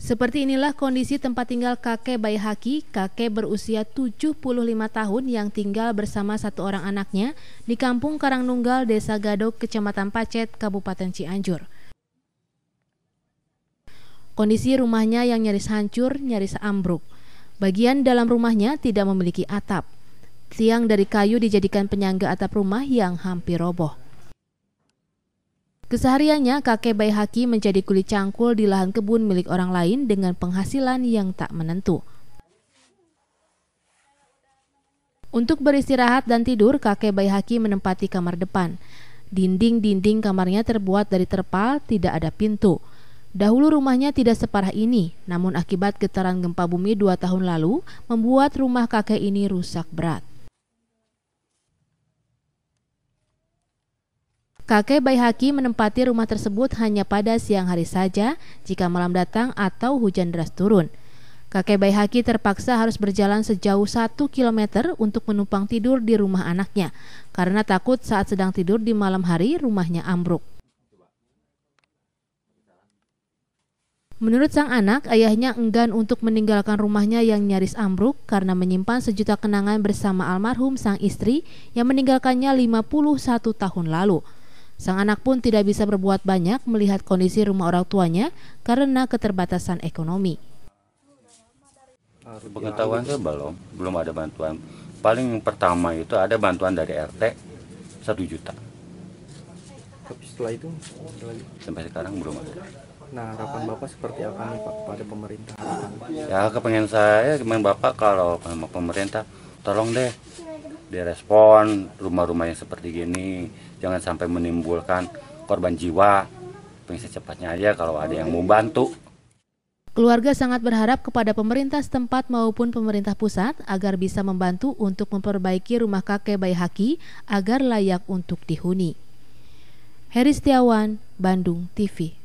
Seperti inilah kondisi tempat tinggal kakek Bayi Haki, kakek berusia 75 tahun yang tinggal bersama satu orang anaknya di kampung Karangnunggal, Desa Gadok, Kecamatan Pacet, Kabupaten Cianjur. Kondisi rumahnya yang nyaris hancur, nyaris ambruk. Bagian dalam rumahnya tidak memiliki atap. Tiang dari kayu dijadikan penyangga atap rumah yang hampir roboh. Kesehariannya, kakek Bayi Haki menjadi kulit cangkul di lahan kebun milik orang lain dengan penghasilan yang tak menentu. Untuk beristirahat dan tidur, kakek Bayi Haki menempati kamar depan. Dinding-dinding kamarnya terbuat dari terpal, tidak ada pintu. Dahulu rumahnya tidak separah ini, namun akibat getaran gempa bumi dua tahun lalu, membuat rumah kakek ini rusak berat. Kakek Baihaki menempati rumah tersebut hanya pada siang hari saja jika malam datang atau hujan deras turun. Kakek Baihaki terpaksa harus berjalan sejauh 1 km untuk menumpang tidur di rumah anaknya karena takut saat sedang tidur di malam hari rumahnya ambruk. Menurut sang anak, ayahnya enggan untuk meninggalkan rumahnya yang nyaris ambruk karena menyimpan sejuta kenangan bersama almarhum sang istri yang meninggalkannya 51 tahun lalu. Sang anak pun tidak bisa berbuat banyak melihat kondisi rumah orang tuanya karena keterbatasan ekonomi. Pengetahuan itu belum, belum ada bantuan. Paling pertama itu ada bantuan dari RT 1 juta. Tapi setelah itu sampai sekarang belum ada. Nah, harapan Bapak seperti apa nih Pak pada pemerintah? Ya, kepengen saya, kepengen Bapak kalau pemerintah tolong deh direspon rumah-rumah yang seperti gini jangan sampai menimbulkan korban jiwa pengen secepatnya aja kalau ada yang mau bantu Keluarga sangat berharap kepada pemerintah setempat maupun pemerintah pusat agar bisa membantu untuk memperbaiki rumah kakek bayi Haki agar layak untuk dihuni. Heri Setiawan, Bandung TV.